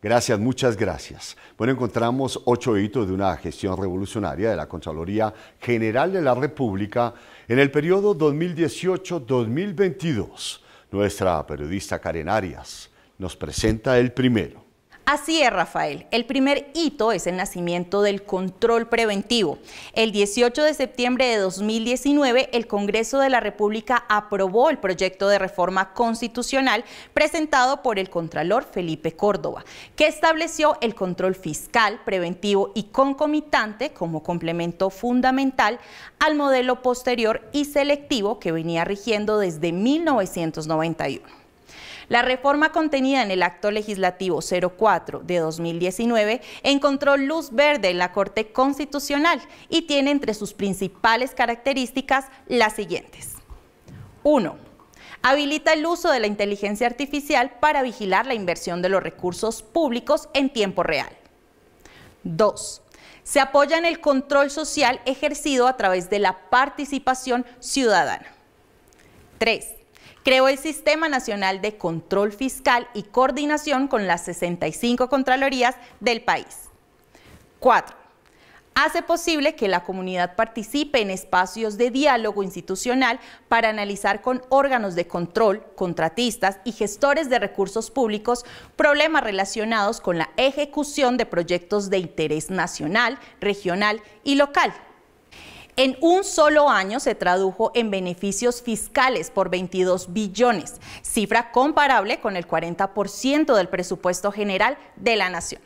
Gracias, muchas gracias. Bueno, encontramos ocho hitos de una gestión revolucionaria de la Contraloría General de la República en el periodo 2018-2022. Nuestra periodista Karen Arias nos presenta el primero. Así es, Rafael. El primer hito es el nacimiento del control preventivo. El 18 de septiembre de 2019, el Congreso de la República aprobó el proyecto de reforma constitucional presentado por el Contralor Felipe Córdoba, que estableció el control fiscal, preventivo y concomitante como complemento fundamental al modelo posterior y selectivo que venía rigiendo desde 1991. La reforma contenida en el Acto Legislativo 04 de 2019 encontró luz verde en la Corte Constitucional y tiene entre sus principales características las siguientes. 1 habilita el uso de la inteligencia artificial para vigilar la inversión de los recursos públicos en tiempo real. 2. Se apoya en el control social ejercido a través de la participación ciudadana. 3 creó el Sistema Nacional de Control Fiscal y coordinación con las 65 Contralorías del país. 4. Hace posible que la comunidad participe en espacios de diálogo institucional para analizar con órganos de control, contratistas y gestores de recursos públicos problemas relacionados con la ejecución de proyectos de interés nacional, regional y local en un solo año se tradujo en beneficios fiscales por 22 billones, cifra comparable con el 40% del presupuesto general de la nación.